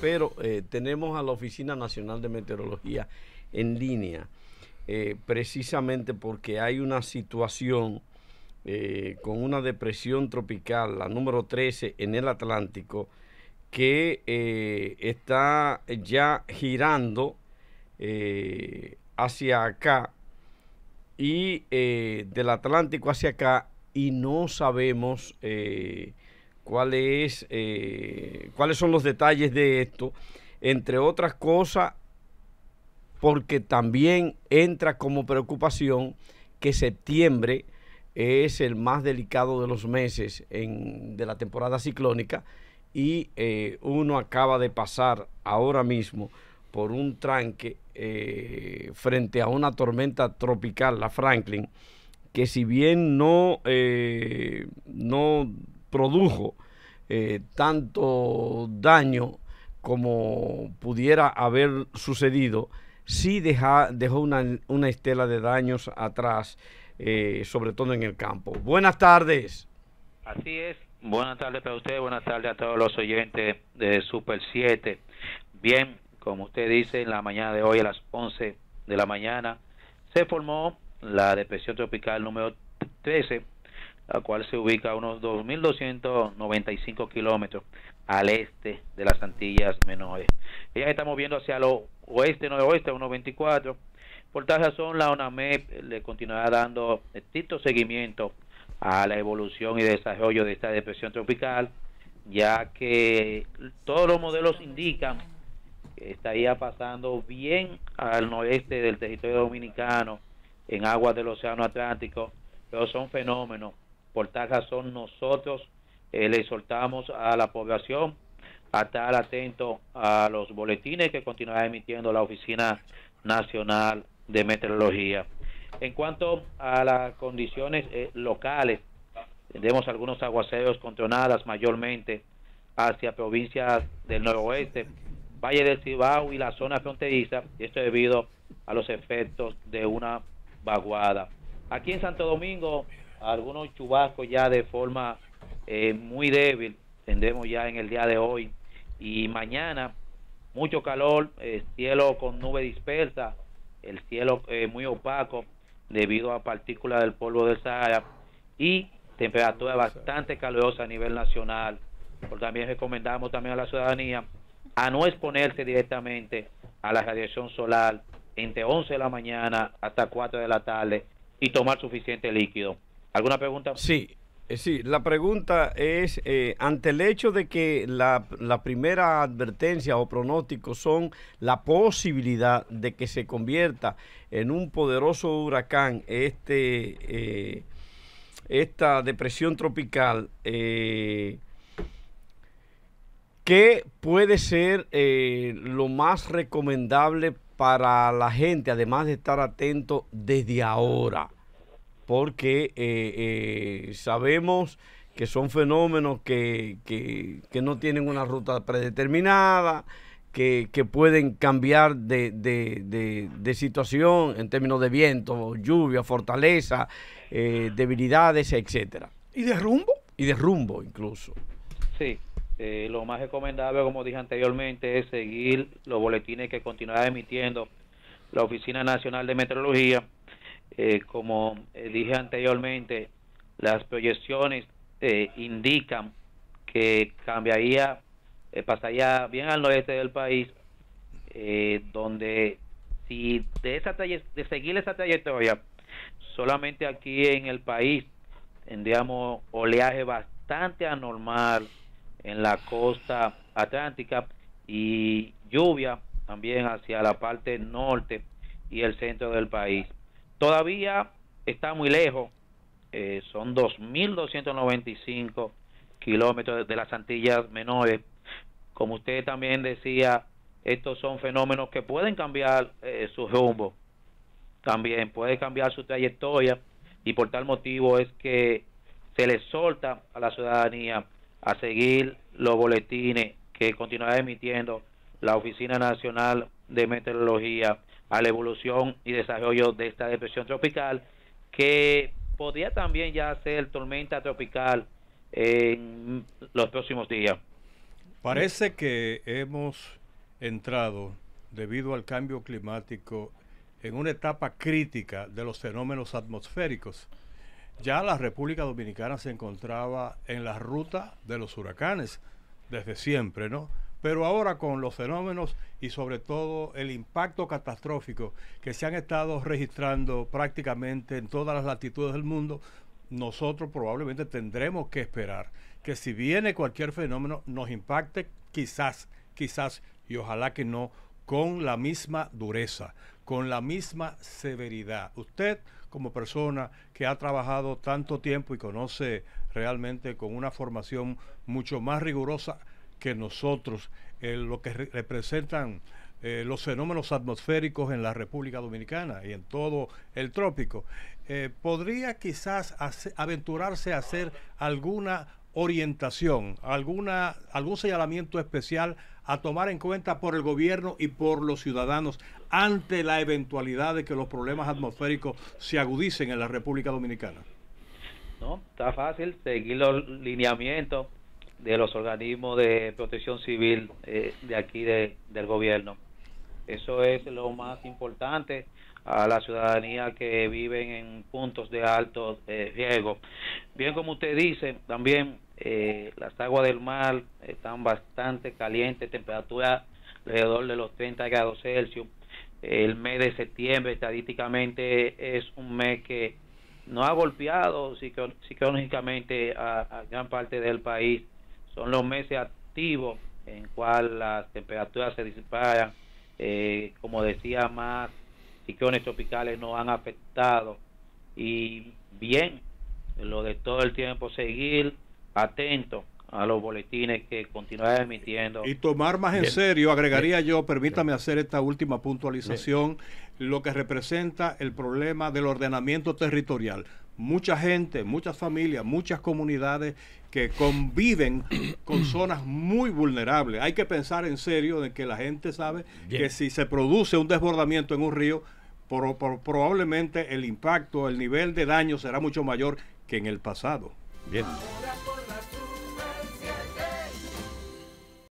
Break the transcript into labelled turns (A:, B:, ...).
A: pero eh, tenemos a la Oficina Nacional de Meteorología en línea, eh, precisamente porque hay una situación eh, con una depresión tropical, la número 13 en el Atlántico, que está ya girando hacia acá y del Atlántico hacia acá y no sabemos cuál es, eh, cuáles son los detalles de esto, entre otras cosas, porque también entra como preocupación que septiembre es el más delicado de los meses de la temporada ciclónica y eh, uno acaba de pasar ahora mismo por un tranque eh, frente a una tormenta tropical, la Franklin, que si bien no, no produjo eh, tanto daño como pudiera haber sucedido, sí deja, dejó una, una, estela de daños atrás, eh, sobre todo en el campo. Buenas tardes. Así es. Buenas
B: tardes para usted, buenas tardes a todos los oyentes de Super 7. Bien, como usted dice, en la mañana de hoy a las 11 de la mañana se formó la depresión tropical número 13 la cual se ubica a unos 2.295 kilómetros al este de las Antillas Menores. Ya estamos viendo hacia lo oeste, noroeste, a unos 24. Por tal razón, la ONAMEP le continuará dando estricto seguimiento a la evolución y desarrollo de esta depresión tropical, ya que todos los modelos indican que estaría pasando bien al noreste del territorio dominicano, en aguas del Océano Atlántico, pero son fenómenos por tal nosotros eh, le exhortamos a la población a estar atento a los boletines que continuará emitiendo la Oficina Nacional de Meteorología. En cuanto a las condiciones eh, locales, tenemos algunos aguaceros controladas mayormente hacia provincias del noroeste, Valle del Cibao y la zona fronteriza, y esto debido a los efectos de una vaguada. Aquí en Santo Domingo algunos chubascos ya de forma eh, muy débil, tendremos ya en el día de hoy y mañana mucho calor, eh, cielo con nube dispersa, el cielo eh, muy opaco debido a partículas del polvo del Sahara y temperatura bastante calurosa a nivel nacional. Por también recomendamos también a la ciudadanía a no exponerse directamente a la radiación solar entre 11 de la mañana hasta 4 de la tarde y tomar suficiente líquido. ¿Alguna pregunta?
A: Sí, eh, sí, la pregunta es, eh, ante el hecho de que la, primera advertencia o pronóstico son la posibilidad de que se convierta en un poderoso huracán este, eh, esta depresión tropical, ¿qué puede ser lo más recomendable para la gente, además de estar atento desde ahora? porque eh, eh, sabemos que son fenómenos que, no tienen una ruta predeterminada, que, pueden cambiar de, situación en términos de viento, lluvia, fortaleza, eh, debilidades, etcétera. ¿Y de rumbo? Y de rumbo incluso.
B: Sí, lo más recomendable, como dije anteriormente, es seguir los boletines que continúa emitiendo la Oficina Nacional de Meteorología eh, como eh, dije anteriormente, las proyecciones eh, indican que cambiaría, pasaría bien al noreste del país, donde si de, esa de seguir esa trayectoria, solamente aquí en el país tendríamos oleaje bastante anormal en la costa atlántica y lluvia también hacia la parte norte y el centro del país. Todavía está muy lejos, eh, son 2.295 kilómetros de las Antillas Menores. Como usted también decía, estos son fenómenos que pueden cambiar eh, su rumbo, también puede cambiar su trayectoria y por tal motivo es que se le solta a la ciudadanía a seguir los boletines que continuará emitiendo la Oficina Nacional de Meteorología a la evolución y desarrollo de esta depresión tropical, que podría también ya ser tormenta tropical en los próximos días.
C: Parece que hemos entrado, debido al cambio climático, en una etapa crítica de los fenómenos atmosféricos. Ya la República Dominicana se encontraba en la ruta de los huracanes desde siempre, ¿no? Pero ahora con los fenómenos y sobre todo el impacto catastrófico que se han estado registrando prácticamente en todas las latitudes del mundo, nosotros probablemente tendremos que esperar que si viene cualquier fenómeno nos impacte quizás, quizás y ojalá que no con la misma dureza, con la misma severidad. Usted como persona que ha trabajado tanto tiempo y conoce realmente con una formación mucho más rigurosa que nosotros, eh, lo que representan eh, los fenómenos atmosféricos en la República Dominicana y en todo el trópico, eh, podría quizás aventurarse a hacer alguna orientación, alguna, algún señalamiento especial a tomar en cuenta por el gobierno y por los ciudadanos ante la eventualidad de que los problemas atmosféricos se agudicen en la República Dominicana?
B: No, está fácil seguir los lineamientos de los organismos de protección civil eh, de aquí del gobierno. Eso es lo más importante a la ciudadanía que vive en puntos de alto eh, riesgo. Bien, como usted dice, también eh, las aguas del mar están bastante calientes, temperatura alrededor de los 30 grados Celsius. El mes de septiembre estadísticamente es un mes que no ha golpeado psicológicamente a gran parte del país son los meses activos en cual las temperaturas se disipan eh, como decía más, ciclones tropicales no han afectado. Y bien, lo de todo el tiempo seguir atento a los boletines que continúa emitiendo. Y tomar
C: más en serio, agregaría yo, permítame hacer esta última puntualización, lo que representa el problema del ordenamiento territorial mucha gente, muchas familias, muchas comunidades que conviven con zonas muy vulnerables. Hay que pensar en serio de que la gente sabe que si se produce un desbordamiento en un río, probablemente el impacto, el nivel de daño será mucho mayor que en el pasado. Bien.